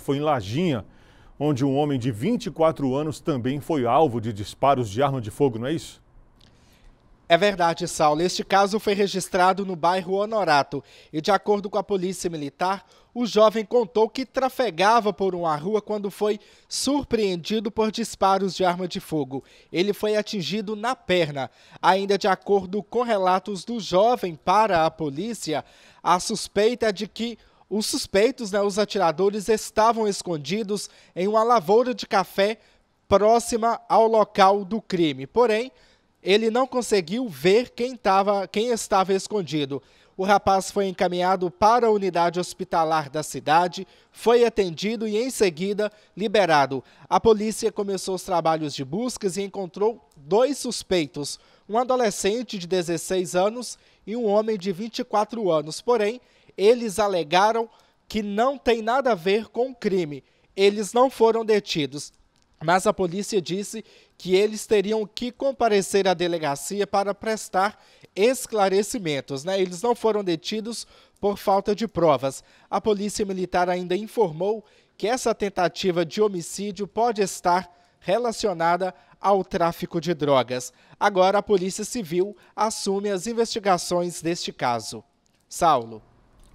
foi em Lajinha, onde um homem de 24 anos também foi alvo de disparos de arma de fogo, não é isso? É verdade, Saulo. Este caso foi registrado no bairro Honorato e, de acordo com a polícia militar, o jovem contou que trafegava por uma rua quando foi surpreendido por disparos de arma de fogo. Ele foi atingido na perna. Ainda de acordo com relatos do jovem para a polícia, a suspeita é de que os suspeitos, né, os atiradores, estavam escondidos em uma lavoura de café próxima ao local do crime. Porém, ele não conseguiu ver quem, tava, quem estava escondido. O rapaz foi encaminhado para a unidade hospitalar da cidade, foi atendido e, em seguida, liberado. A polícia começou os trabalhos de buscas e encontrou dois suspeitos: um adolescente de 16 anos e um homem de 24 anos. Porém, eles alegaram que não tem nada a ver com o crime. Eles não foram detidos, mas a polícia disse que eles teriam que comparecer à delegacia para prestar esclarecimentos. Né? Eles não foram detidos por falta de provas. A polícia militar ainda informou que essa tentativa de homicídio pode estar relacionada ao tráfico de drogas. Agora a Polícia Civil assume as investigações deste caso. Saulo.